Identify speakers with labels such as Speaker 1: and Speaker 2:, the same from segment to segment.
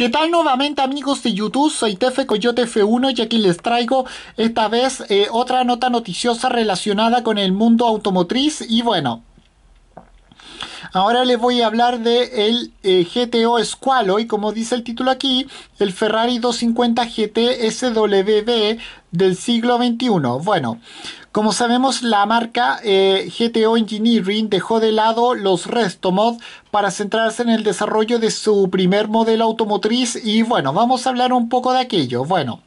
Speaker 1: ¿Qué tal nuevamente amigos de YouTube? Soy Tefe Coyote F1 y aquí les traigo esta vez eh, otra nota noticiosa relacionada con el mundo automotriz y bueno, Ahora les voy a hablar de el eh, GTO Squalo y como dice el título aquí, el Ferrari 250 GT SWB del siglo XXI. Bueno, como sabemos, la marca eh, GTO Engineering dejó de lado los Restomod para centrarse en el desarrollo de su primer modelo automotriz y bueno, vamos a hablar un poco de aquello. Bueno,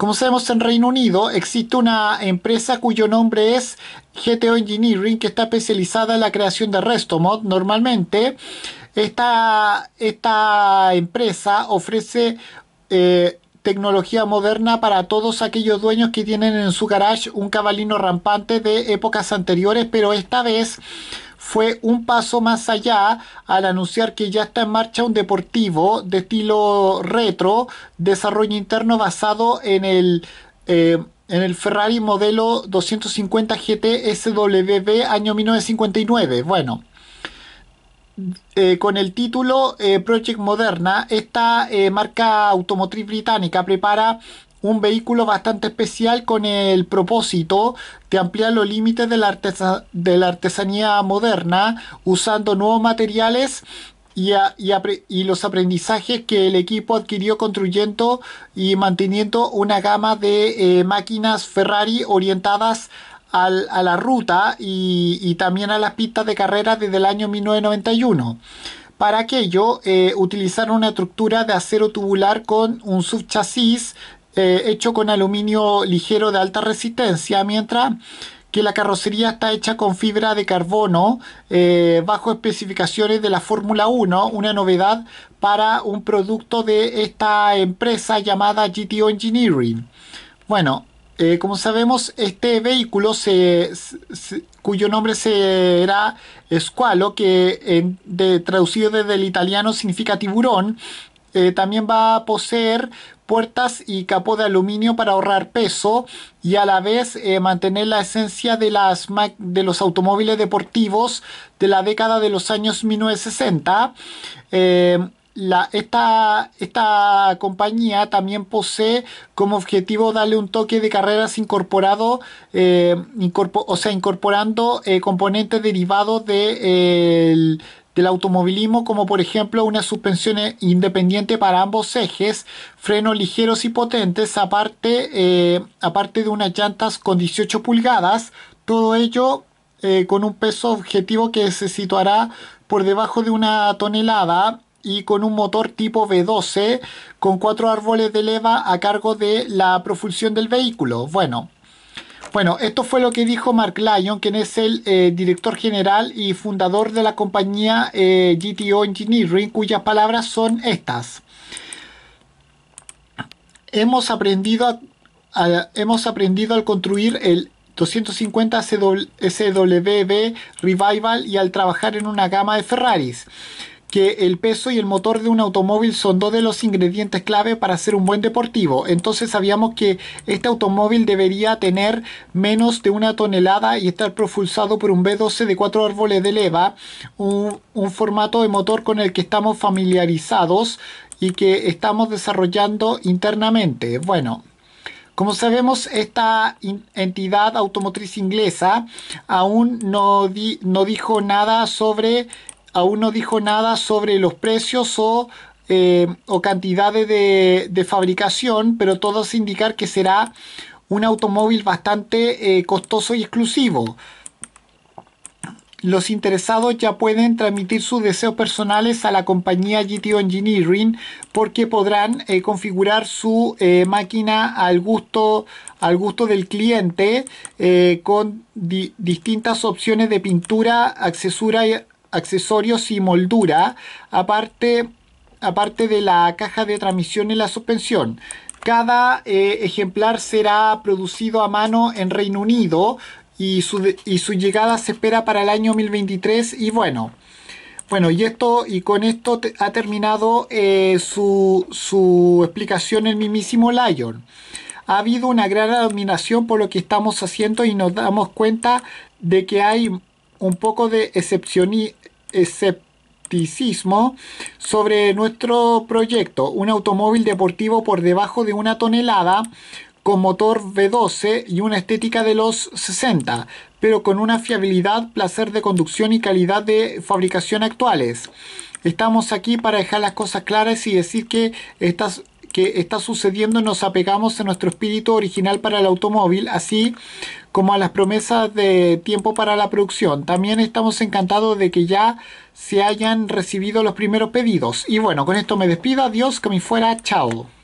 Speaker 1: como sabemos, en Reino Unido existe una empresa cuyo nombre es GTO Engineering, que está especializada en la creación de RestoMod. Normalmente, esta, esta empresa ofrece eh, tecnología moderna para todos aquellos dueños que tienen en su garage un cabalino rampante de épocas anteriores, pero esta vez fue un paso más allá al anunciar que ya está en marcha un deportivo de estilo retro, desarrollo interno basado en el... Eh, en el Ferrari modelo 250 GT SWB año 1959. Bueno, eh, con el título eh, Project Moderna, esta marca automotriz británica prepara un vehículo bastante especial con el propósito de ampliar los límites de la, artesanía moderna usando nuevos materiales y, los aprendizajes que el equipo adquirió construyendo y manteniendo una gama de eh, máquinas Ferrari orientadas a la ruta y, también a las pistas de carrera desde el año 1991. Para aquello eh, utilizaron una estructura de acero tubular con un subchasis eh, hecho con aluminio ligero de alta resistencia, mientras que la carrocería está hecha con fibra de carbono eh, bajo especificaciones de la Fórmula 1, una novedad para un producto de esta empresa llamada GTO Engineering. Bueno, eh, como sabemos, este vehículo cuyo nombre será Squalo, que en, traducido desde el italiano significa tiburón, eh, también va a poseer puertas y capó de aluminio para ahorrar peso y a la vez eh, mantener la esencia de, las de los automóviles deportivos de la década de los años 1960. Eh, la, esta, esta compañía también posee como objetivo darle un toque de carreras incorporado, o sea, incorporando componentes derivados del... De, del automovilismo, como por ejemplo una suspensión independiente para ambos ejes, frenos ligeros y potentes, aparte, eh, aparte de unas llantas con 18 pulgadas, todo ello eh, con un peso objetivo que se situará por debajo de una tonelada y con un motor tipo V12 con cuatro árboles de leva a cargo de la profusión del vehículo. Bueno, bueno, esto fue lo que dijo Mark Lyon, quien es el eh, director general y fundador de la compañía eh, GTO Engineering, cuyas palabras son estas. Hemos aprendido, a, hemos aprendido al construir el 250 SWB Revival y al trabajar en una gama de Ferraris que el peso y el motor de un automóvil son dos de los ingredientes clave para ser un buen deportivo. Entonces sabíamos que este automóvil debería tener menos de una tonelada y estar propulsado por un B12 de cuatro árboles de leva, un, formato de motor con el que estamos familiarizados y que estamos desarrollando internamente. Bueno, como sabemos, esta entidad automotriz inglesa aún no, no dijo nada sobre aún no dijo nada sobre los precios o, eh, cantidades de, fabricación, pero todo hace indicar que será un automóvil bastante eh, costoso y exclusivo. Los interesados ya pueden transmitir sus deseos personales a la compañía Gt Engineering porque podrán eh, configurar su máquina al gusto, al gusto del cliente con distintas opciones de pintura, accesura, accesorios y moldura, aparte, aparte de la caja de transmisión y la suspensión. Cada eh, ejemplar será producido a mano en Reino Unido y su, y su llegada se espera para el año 2023 y bueno. Bueno, y esto y con esto ha terminado eh, su, explicación el mismísimo Lion. Ha habido una gran admiración por lo que estamos haciendo y nos damos cuenta de que hay un poco de excepción escepticismo sobre nuestro proyecto, un automóvil deportivo por debajo de una tonelada con motor V12 y una estética de los 60, pero con una fiabilidad, placer de conducción y calidad de fabricación actuales. Estamos aquí para dejar las cosas claras y decir que estas que está sucediendo nos apegamos a nuestro espíritu original para el automóvil, así como a las promesas de tiempo para la producción. También estamos encantados de que ya se hayan recibido los primeros pedidos. Y bueno, con esto me despido. Adiós, que me fuera. Chao.